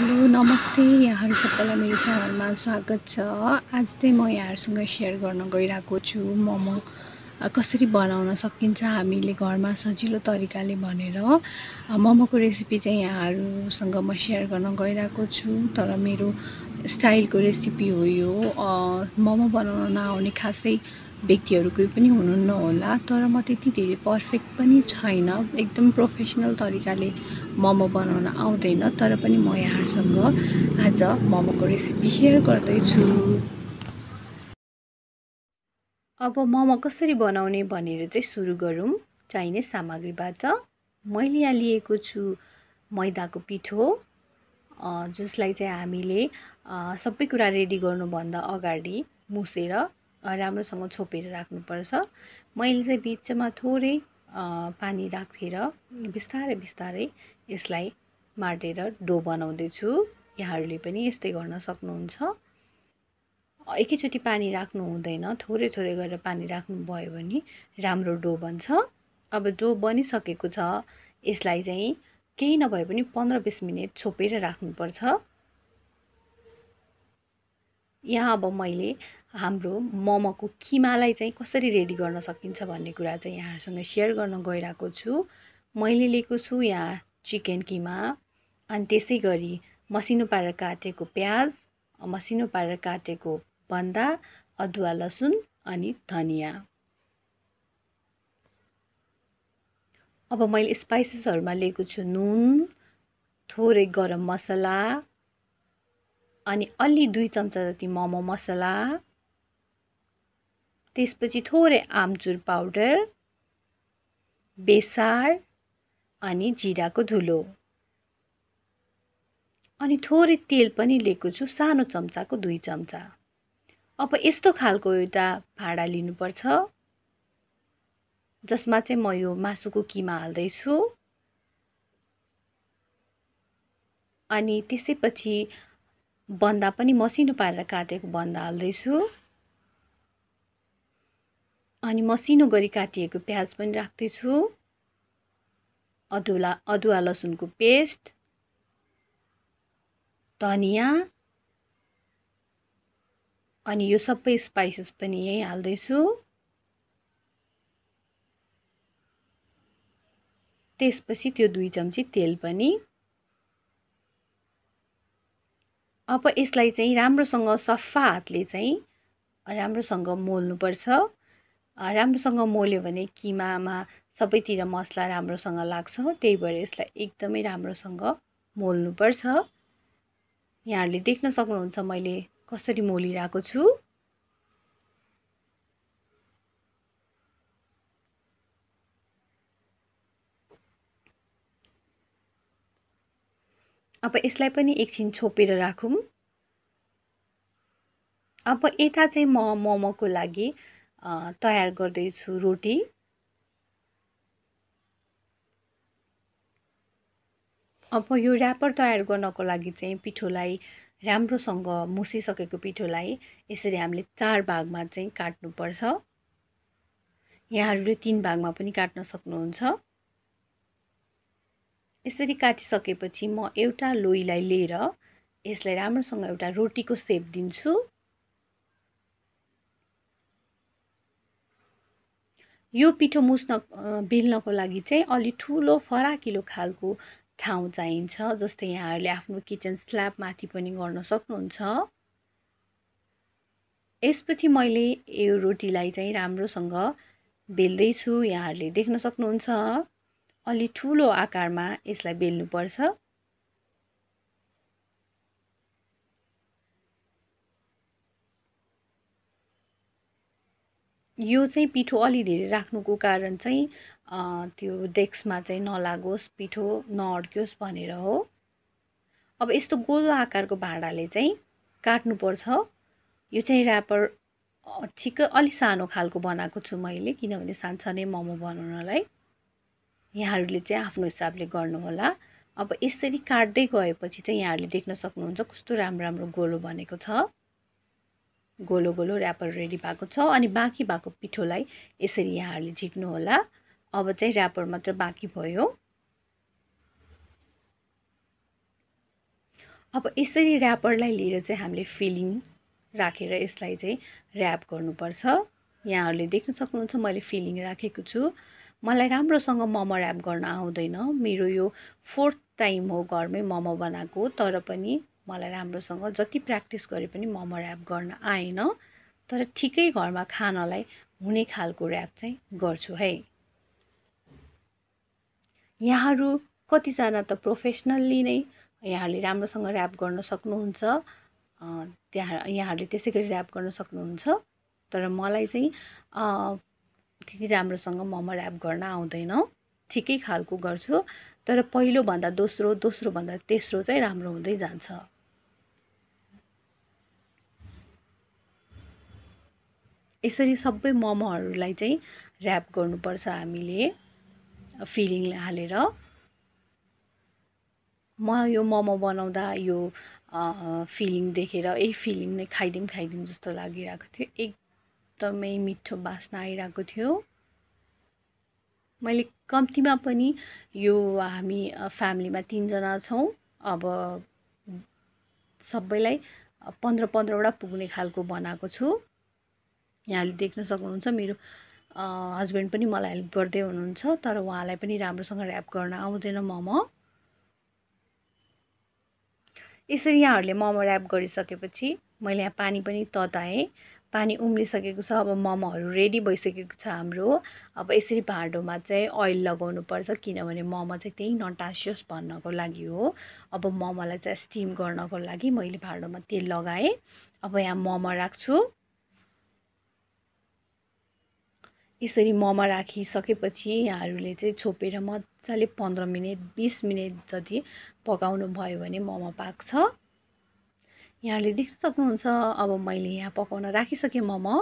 hello नमस्ते यहाँहरू सबैलाई मेरो च्यानलमा स्वागत छ आज चाहिँ म यहाँहरूसँग सेयर गर्न गइरहेको छु मोमो कसरी बनाउन सकिन्छ हामीले घरमा सजिलो तरिकाले भनेर मोमोको रेसिपी चाहिँ यहाँहरूसँग म सेयर गर्न गइरहेको छु तर मेरो स्टाइलको रेसिपी हो यो मोमो बनाउन नआउने खासै व्यक्तिहरू कोही पनि हुनुहुन्न होला तर म त्यति धेरै पर्फेक्ट पनि छैन एकदम प्रोफेसनल तरिकाले मोमो बनाउन आउँदैन तर पनि म यहाँसँग आज मोमोको रेसिपी सेयर गर्दैछु अब मोमो कसरी बनाउने भनेर चाहिँ सुरु गरौँ चाहिने सामग्रीबाट मैले यहाँ लिएको छु मैदाको पिठो जसलाई चाहिँ हामीले सबै कुरा रेडी गर्नुभन्दा अगाडि मुसेर राम्रोसँग छोपेर राख्नुपर्छ मैले चाहिँ बिचमा थोरै पानी राखेर बिस्तारै बिस्तारै यसलाई माटेर डो बनाउँदैछु यहाँहरूले पनि यस्तै गर्न सक्नुहुन्छ एकैचोटि पानी राख्नु हुँदैन थोरै थोरै गरेर पानी राख्नुभयो भने राम्रो डो बन्छ अब डो बनिसकेको छ यसलाई चाहिँ केही नभए पनि पन्ध्र बिस मिनट छोपेर राख्नुपर्छ यहाँ अब मैले हाम्रो ममको किमालाई चाहिँ कसरी रेडी गर्न सकिन्छ भन्ने कुरा चाहिँ यहाँहरूसँग सेयर गर्न गइरहेको छु मैले लिएको छु यहाँ चिकन किमा अनि त्यसै गरी मसिनो पारेर काटेको प्याज मसिनो पारेर काटेको बन्दा अदुवा लसुन अनि धनियाँ अब मैले स्पाइसेसहरूमा लिएको छु नुन थोरै गरम मसला अनि अलि दुई चम्चा जति मोमो मसला त्यसपछि थोरै आमचुर पाउडर बेसार अनि जिराको धुलो अनि थोरै तेल पनि लिएको छु सानो चम्चाको दुई चम्चा अब यस्तो खालको एउटा भाँडा लिनुपर्छ जसमा चाहिँ म यो मासुको किमा हाल्दैछु अनि त्यसैपछि बन्दा पनि मसिनो पारेर काटेको बन्दा हाल्दैछु अनि मसिनो गरी काटिएको प्याज पनि राख्दैछु अदुवा अदुवा लसुनको पेस्ट धनियाँ अनि यो सबै स्पाइसेस पनि यहीँ हाल्दैछु त्यसपछि त्यो दुई चम्ची तेल पनि अब यसलाई चाहिँ राम्रोसँग सफा हातले चाहिँ राम्रोसँग मोल्नुपर्छ राम्रोसँग मोल्यो भने किमामा सबैतिर मसला राम्रोसँग लाग्छ त्यही भएर यसलाई एकदमै राम्रोसँग मोल्नुपर्छ यहाँहरूले देख्न सक्नुहुन्छ मैले कसरी मोलिरहेको छु अब यसलाई पनि एकछिन छोपेर राखौँ अब यता चाहिँ म मोमोको लागि तयार गर्दैछु रोटी अब यो ऱ्यापर तयार गर्नको लागि चाहिँ पिठोलाई राम्रोसँग मुसिसकेको पिठोलाई यसरी हामीले चार भागमा चाहिँ काट्नुपर्छ यहाँहरूले तिन भागमा पनि काट्न सक्नुहुन्छ यसरी काटिसकेपछि म एउटा लोहीलाई लिएर यसलाई राम्रोसँग एउटा रोटीको सेप दिन्छु यो पिठो मुस्न बेल्नको लागि चाहिँ अलि ठुलो फराकिलो खालको ठाउँ चाहिन्छ जस्तै यहाँहरूले आफ्नो किचन स्ल्याबमाथि पनि गर्न सक्नुहुन्छ यसपछि मैले यो रोटीलाई चाहिँ राम्रोसँग बेल्दैछु यहाँहरूले देख्न सक्नुहुन्छ अलि ठुलो आकारमा यसलाई बेल्नुपर्छ यो चाहिँ पिठो अलि धेरै राख्नुको कारण चाहिँ त्यो डेक्समा चाहिँ नलागोस् पिठो नअड्कियोस् भनेर हो अब यस्तो गोलो आकारको भाँडाले चाहिँ काट्नुपर्छ यो चाहिँ ऱ्यापर ठिक्कै अलि सानो खालको बनाएको छु मैले किनभने सानसानै मोमो बनाउनलाई यहाँहरूले चाहिँ आफ्नो हिसाबले गर्नुहोला अब यसरी काट्दै गएपछि चाहिँ यहाँहरूले देख्न सक्नुहुन्छ कस्तो राम्रो राम्रो गोलो बनेको छ गोलो गोलो ऱ्यापर रेडी भएको छ अनि बाँकी भएको पिठोलाई यसरी यहाँहरूले होला अब चाहिँ ऱ्यापर मात्र बाँकी भयो अब यसरी ऱ्यापरलाई लिएर चाहिँ हामीले फिलिङ राखेर यसलाई चाहिँ ऱ्याप गर्नुपर्छ यहाँहरूले देख्न सक्नुहुन्छ मैले फिलिङ राखेको छु मलाई राम्रोसँग मोमो ऱ्याप गर्न आउँदैन मेरो यो फोर्थ टाइम हो घरमै मोमो बनाएको तर पनि मलाई राम्रोसँग जति प्र्याक्टिस गरे पनि मोमो ऱ्याप गर्न आएन तर ठिकै घरमा खानलाई हुने खालको ऱ्याप चाहिँ गर्छु है यहाँहरू कतिजना त प्रोफेसनल्ली नै यहाँहरूले राम्रोसँग ऱ्याप गर्न सक्नुहुन्छ त्यहाँ यहाँहरूले त्यसै गरी ऱ्याप गर्न सक्नुहुन्छ तर मलाई चाहिँ त्यति राम्रोसँग मोमो ऱ्याप गर्न आउँदैन ठिकै खालको गर्छु तर पहिलोभन्दा दोस्रो दोस्रोभन्दा तेस्रो चाहिँ राम्रो हुँदै जान्छ यसरी सबै मोमोहरूलाई चाहिँ ऱ्याप गर्नुपर्छ हामीले फिलिङ हालेर म यो मोमो बनाउँदा यो फिलिङ देखेर यही फिलिङ नै खाइदिउँ खाइदिउँ जस्तो लागिरहेको थियो एकदमै मिठो बास्ना आइरहेको थियो मैले कम्तीमा पनि यो हामी फ्यामिलीमा तिनजना छौँ अब सबैलाई पन्ध्र पन्ध्रवटा पुग्ने खालको बनाएको छु यहाँले देख्न सक्नुहुन्छ मेरो हस्बेन्ड पनि मलाई हेल्प गर्दै हुनुहुन्छ तर उहाँलाई पनि राम्रोसँग ऱ्याप गर्न आउँदैन मोमो यसरी यहाँहरूले मोमो ऱ्याप गरिसकेपछि मैले यहाँ पानी पनि तताएँ पानी उम्लिसकेको छ अब मोमोहरू रेडी भइसकेको छ हाम्रो अब यसरी भाँडोमा चाहिँ ओइल लगाउनुपर्छ किनभने मोमो चाहिँ त्यहीँ नटासियोस् भन्नको लागि हो अब मोमोलाई चाहिँ स्टिम गर्नको लागि मैले भाँडोमा तेल लगाएँ अब यहाँ मोमो राख्छु यसरी मोमो राखिसकेपछि यहाँहरूले चाहिँ छोपेर मजाले पन्ध्र मिनट बिस मिनट जति पकाउनु भयो भने मोमो पाक्छ यहाँले देख्न सक्नुहुन्छ अब मैले यहाँ पकाउन राखिसकेँ मोमो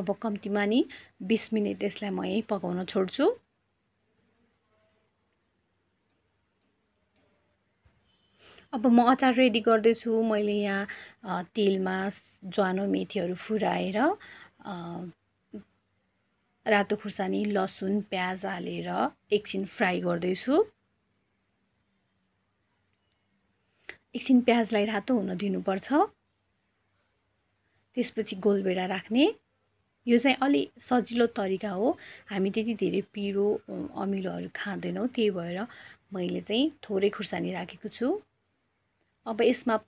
अब कम्तीमा नि बिस मिनट यसलाई म यहीँ पकाउन छोड्छु अब म अचार रेडी गर्दैछु मैले यहाँ तेलमा ज्वानो मेथीहरू फुराएर रातो खुर्सानी लसुन प्याज हालेर एकछिन फ्राई गर्दैछु एकछिन प्याजलाई रातो हुन दिनुपर्छ त्यसपछि गोलभेडा राख्ने यो चाहिँ अलि सजिलो तरिका हो हामी त्यति धेरै पिरो अमिलोहरू खाँदैनौँ त्यही भएर मैले चाहिँ थोरै खुर्सानी राखेको छु अब यसमा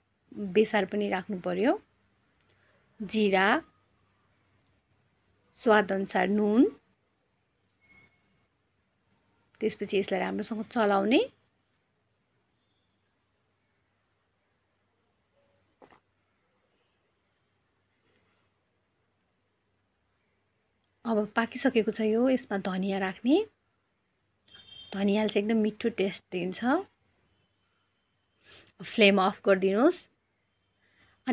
बेसार पनि राख्नु पर्यो जिरा स्वादअनुसार नुन त्यसपछि यसलाई राम्रोसँग चलाउने अब पाकिसकेको छ यो यसमा धनियाँ राख्ने धनियाँले चाहिँ एकदम मिठो टेस्ट दिन्छ फ्लेम अफ गरिदिनुहोस्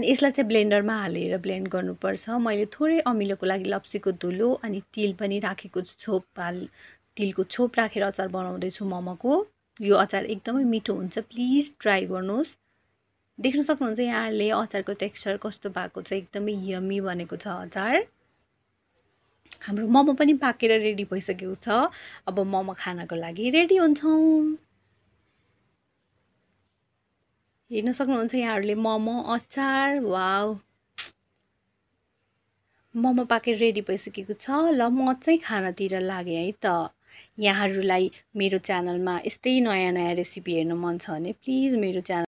अनि यसलाई चाहिँ ब्लेन्डरमा हालेर ब्लेन्ड गर्नुपर्छ मैले थोरै अमिलोको लागि लप्सीको धुलो अनि तिल पनि राखेको छोप हाल तिलको छोप राखेर अचार बनाउँदैछु ममको यो अचार एकदमै मिठो हुन्छ प्लिज ट्राई गर्नुहोस् देख्न सक्नुहुन्छ यहाँले अचारको टेक्स्चर कस्तो भएको छ एकदमै यमी बनेको छ अचार हाम्रो मोमो पनि पाकेर रेडी भइसकेको छ अब मोमो खानको लागि रेडी हुन्छौँ हेर्न सक्नुहुन्छ यहाँहरूले मोमो अचार वा मोमो पाकेर रेडी भइसकेको छ ल म चाहिँ खानातिर लागेँ है त यहाँहरूलाई मेरो च्यानलमा यस्तै नयाँ नयाँ रेसिपी हेर्नु मन छ भने प्लिज मेरो च्यानल